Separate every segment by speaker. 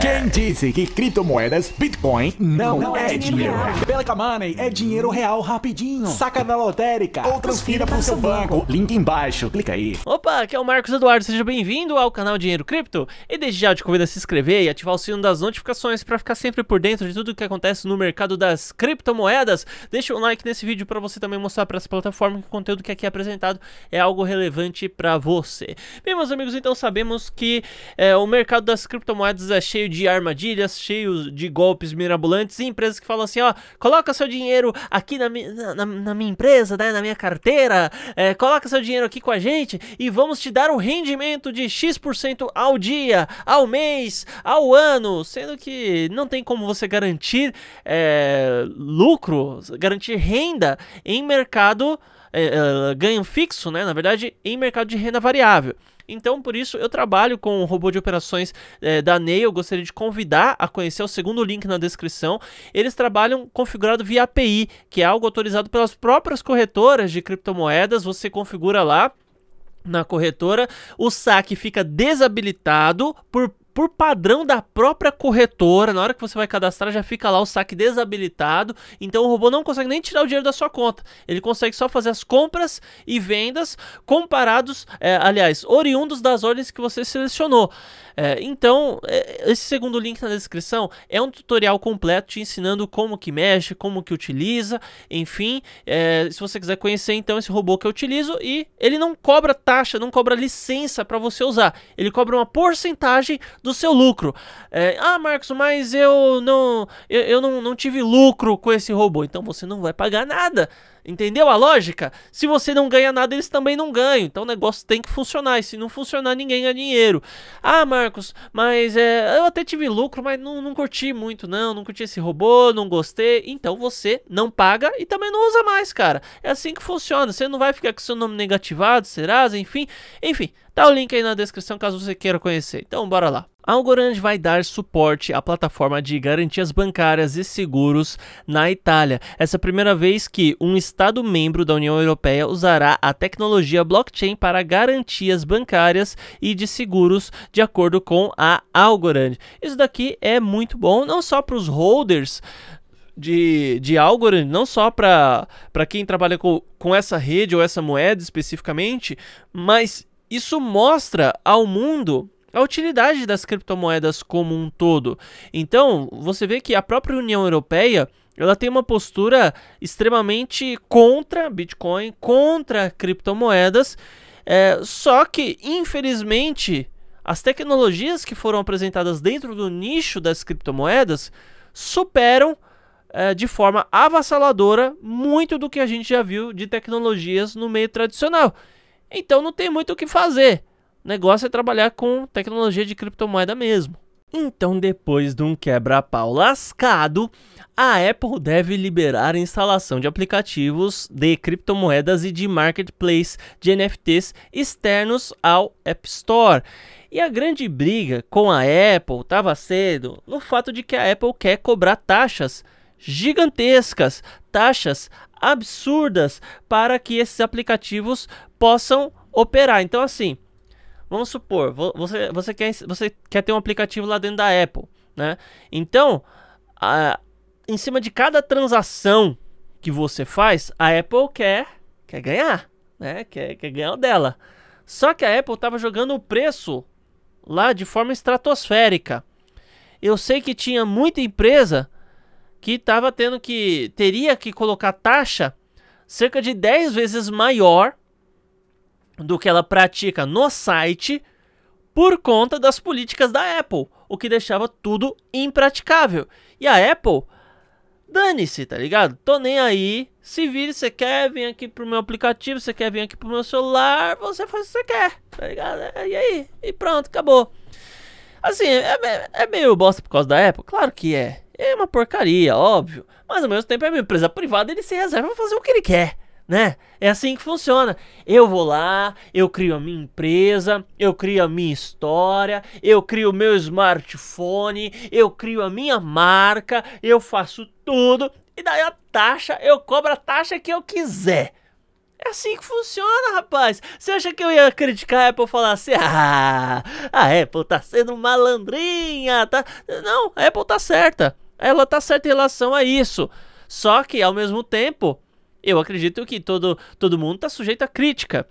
Speaker 1: Quem disse que criptomoedas, Bitcoin, não, não é, é dinheiro? dinheiro. Pelica Money é dinheiro real rapidinho. Saca da lotérica ou transfira para o seu banco. banco. Link embaixo, clica aí. Opa, aqui é o Marcos Eduardo, seja bem-vindo ao canal Dinheiro Cripto. E desde já eu te convido a se inscrever e ativar o sino das notificações para ficar sempre por dentro de tudo que acontece no mercado das criptomoedas. Deixa um like nesse vídeo para você também mostrar para essa plataforma que o conteúdo que aqui é apresentado é algo relevante para você. Bem, meus amigos, então sabemos que é, o mercado das criptomoedas é cheio de armadilhas, cheio de golpes mirabolantes e empresas que falam assim, ó, coloca seu dinheiro aqui na, mi na, na, minha empresa, né, na minha carteira, é, coloca seu dinheiro aqui com a gente e vamos te dar um rendimento de X% ao dia, ao mês, ao ano, sendo que não tem como você garantir é, lucro, garantir renda em mercado é, é, ganho fixo, né, na verdade, em mercado de renda variável. Então, por isso, eu trabalho com o robô de operações é, da Ney. Eu gostaria de convidar a conhecer o segundo link na descrição. Eles trabalham configurado via API, que é algo autorizado pelas próprias corretoras de criptomoedas. Você configura lá na corretora, o saque fica desabilitado por por padrão da própria corretora, na hora que você vai cadastrar, já fica lá o saque desabilitado. Então o robô não consegue nem tirar o dinheiro da sua conta. Ele consegue só fazer as compras e vendas comparados, é, aliás, oriundos das ordens que você selecionou. É, então, é, esse segundo link na descrição é um tutorial completo te ensinando como que mexe, como que utiliza, enfim. É, se você quiser conhecer então esse robô que eu utilizo e ele não cobra taxa, não cobra licença para você usar. Ele cobra uma porcentagem do seu lucro. É, ah, Marcos, mas eu não eu, eu não, não tive lucro com esse robô, então você não vai pagar nada. Entendeu a lógica? Se você não ganha nada, eles também não ganham. Então o negócio tem que funcionar. E se não funcionar, ninguém ganha dinheiro. Ah, Marcos, mas é, eu até tive lucro, mas não, não curti muito, não. Não curti esse robô, não gostei. Então você não paga e também não usa mais, cara. É assim que funciona. Você não vai ficar com seu nome negativado, Serasa, enfim. Enfim, tá o link aí na descrição caso você queira conhecer. Então bora lá. Algorand vai dar suporte à plataforma de garantias bancárias e seguros na Itália. Essa é a primeira vez que um Estado membro da União Europeia usará a tecnologia blockchain para garantias bancárias e de seguros, de acordo com a Algorand. Isso daqui é muito bom, não só para os holders de, de Algorand, não só para quem trabalha com, com essa rede ou essa moeda especificamente, mas isso mostra ao mundo a utilidade das criptomoedas como um todo. Então, você vê que a própria União Europeia ela tem uma postura extremamente contra Bitcoin, contra criptomoedas. É, só que, infelizmente, as tecnologias que foram apresentadas dentro do nicho das criptomoedas superam é, de forma avassaladora muito do que a gente já viu de tecnologias no meio tradicional. Então não tem muito o que fazer. O negócio é trabalhar com tecnologia de criptomoeda mesmo. Então, depois de um quebra-pau lascado, a Apple deve liberar a instalação de aplicativos de criptomoedas e de marketplace de NFTs externos ao App Store. E a grande briga com a Apple estava cedo no fato de que a Apple quer cobrar taxas gigantescas, taxas absurdas para que esses aplicativos possam operar. Então, assim, Vamos supor, você, você, quer, você quer ter um aplicativo lá dentro da Apple, né? Então, a, em cima de cada transação que você faz, a Apple quer, quer ganhar, né? Quer, quer ganhar o dela. Só que a Apple estava jogando o preço lá de forma estratosférica. Eu sei que tinha muita empresa que estava tendo que teria que colocar taxa cerca de 10 vezes maior do que ela pratica no site por conta das políticas da Apple, o que deixava tudo impraticável. E a Apple, dane-se, tá ligado? Tô nem aí. Se vir, você quer vir aqui pro meu aplicativo, você quer vir aqui pro meu celular, você faz o que você quer, tá ligado? É, e aí? E pronto, acabou. Assim, é, é, é meio bosta por causa da Apple? Claro que é. É uma porcaria, óbvio. Mas ao mesmo tempo é uma empresa privada, ele se reserva a fazer o que ele quer né? É assim que funciona. Eu vou lá, eu crio a minha empresa, eu crio a minha história, eu crio o meu smartphone, eu crio a minha marca, eu faço tudo e daí a taxa, eu cobro a taxa que eu quiser. É assim que funciona, rapaz. Você acha que eu ia criticar a Apple e falar assim: ah, a Apple tá sendo malandrinha, tá? Não, a Apple tá certa. Ela tá certa em relação a isso. Só que, ao mesmo tempo, eu acredito que todo, todo mundo está sujeito a crítica.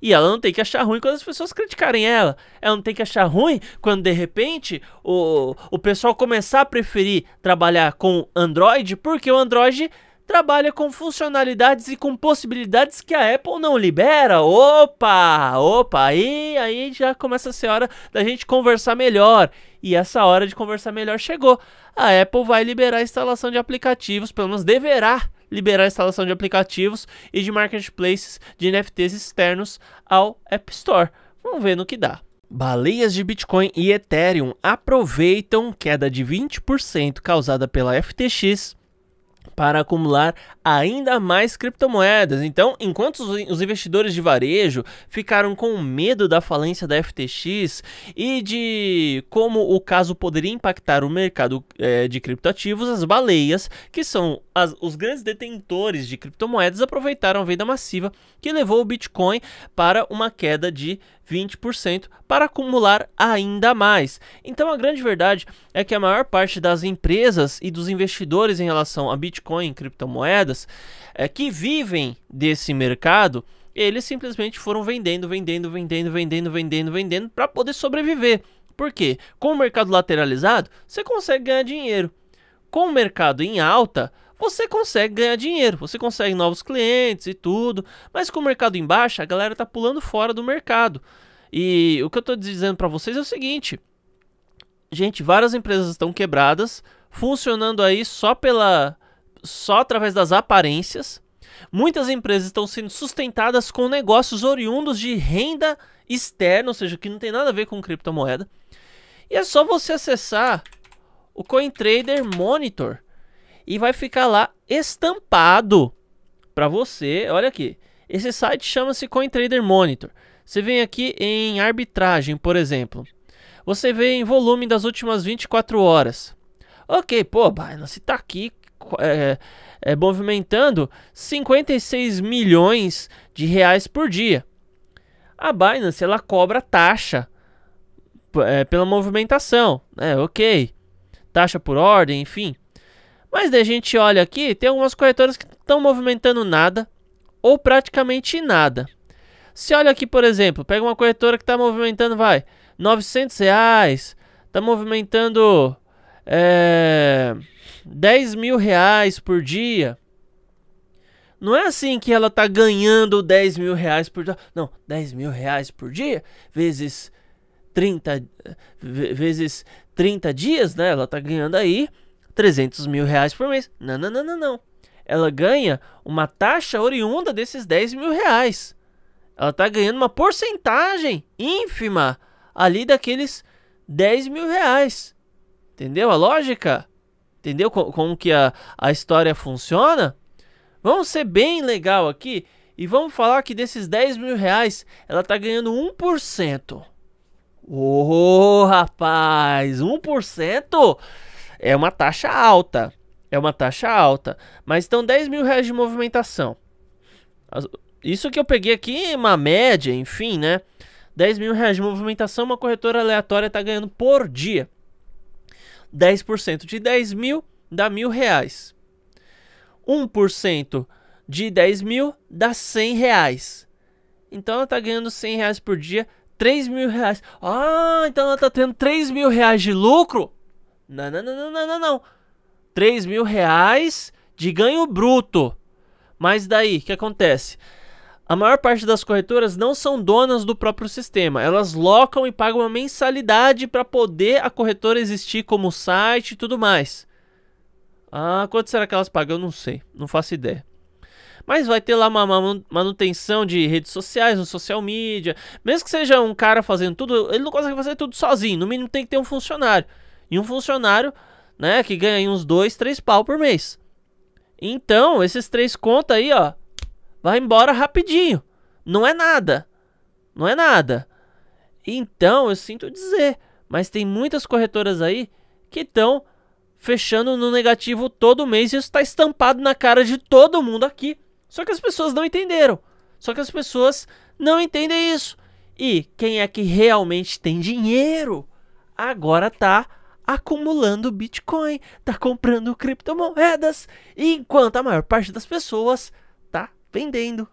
Speaker 1: E ela não tem que achar ruim quando as pessoas criticarem ela. Ela não tem que achar ruim quando, de repente, o, o pessoal começar a preferir trabalhar com Android, porque o Android trabalha com funcionalidades e com possibilidades que a Apple não libera. Opa, opa, aí, aí já começa a ser hora da gente conversar melhor. E essa hora de conversar melhor chegou. A Apple vai liberar a instalação de aplicativos, pelo menos deverá liberar a instalação de aplicativos e de marketplaces de NFTs externos ao App Store. Vamos ver no que dá. Baleias de Bitcoin e Ethereum aproveitam queda de 20% causada pela FTX para acumular ainda mais criptomoedas. Então, enquanto os investidores de varejo ficaram com medo da falência da FTX e de como o caso poderia impactar o mercado é, de criptoativos, as baleias, que são as, os grandes detentores de criptomoedas, aproveitaram a venda massiva que levou o Bitcoin para uma queda de 20% para acumular ainda mais. Então a grande verdade é que a maior parte das empresas e dos investidores em relação a Bitcoin e criptomoedas é, que vivem desse mercado eles simplesmente foram vendendo, vendendo, vendendo, vendendo, vendendo, vendendo para poder sobreviver. Por quê? Com o mercado lateralizado, você consegue ganhar dinheiro. Com o mercado em alta, você consegue ganhar dinheiro, você consegue novos clientes e tudo, mas com o mercado em baixa, a galera tá pulando fora do mercado. E o que eu tô dizendo para vocês é o seguinte: gente, várias empresas estão quebradas, funcionando aí só pela só através das aparências. Muitas empresas estão sendo sustentadas com negócios oriundos de renda externa, ou seja, que não tem nada a ver com criptomoeda. E é só você acessar o CoinTrader Monitor e vai ficar lá estampado para você. Olha aqui. Esse site chama-se CoinTrader Monitor. Você vem aqui em arbitragem, por exemplo. Você vê em volume das últimas 24 horas. Ok, pô, Binance está aqui é, é, movimentando 56 milhões de reais por dia. A Binance ela cobra taxa é, pela movimentação, né? Ok, taxa por ordem, enfim. Mas daí a gente olha aqui, tem algumas corretoras que estão movimentando nada ou praticamente nada. Se olha aqui, por exemplo, pega uma corretora que está movimentando, vai, 900 reais, está movimentando é, 10 mil reais por dia. Não é assim que ela está ganhando 10 mil reais por dia. Não, 10 mil reais por dia vezes 30, vezes 30 dias, né? Ela está ganhando aí 300 mil reais por mês. Não, não, não, não, não. Ela ganha uma taxa oriunda desses 10 mil reais. Ela está ganhando uma porcentagem ínfima ali daqueles 10 mil reais. Entendeu a lógica? Entendeu como, que a, a história funciona? Vamos ser bem legal aqui e vamos falar que desses 10 mil reais ela está ganhando 1%. Ô oh, rapaz, 1%? É uma taxa alta. É uma taxa alta. Mas então 10 mil reais de movimentação. Isso que eu peguei aqui, uma média, enfim, né? 10 mil reais de movimentação, uma corretora aleatória está ganhando por dia. 10% de 10 mil dá mil reais. 1% de 10 mil dá 100 reais. Então ela está ganhando 100 reais por dia, 3 mil reais. Ah, então ela está tendo 3 mil reais de lucro? Não, não, não, não, não, não. 3 mil reais de ganho bruto. Mas daí, o que acontece? A maior parte das corretoras não são donas do próprio sistema. Elas locam e pagam uma mensalidade para poder a corretora existir como site e tudo mais. Ah, quanto será que elas pagam? Eu não sei, não faço ideia. Mas vai ter lá uma manutenção de redes sociais, no social media. Mesmo que seja um cara fazendo tudo, ele não consegue fazer tudo sozinho. No mínimo tem que ter um funcionário. E um funcionário, né, que ganha uns dois, três pau por mês. Então, esses três contas aí, ó, vai embora rapidinho. Não é nada. Não é nada. Então, eu sinto dizer, mas tem muitas corretoras aí que estão fechando no negativo todo mês e isso está estampado na cara de todo mundo aqui. Só que as pessoas não entenderam. Só que as pessoas não entendem isso. E quem é que realmente tem dinheiro agora tá acumulando Bitcoin, tá comprando criptomoedas, enquanto a maior parte das pessoas tá vendendo.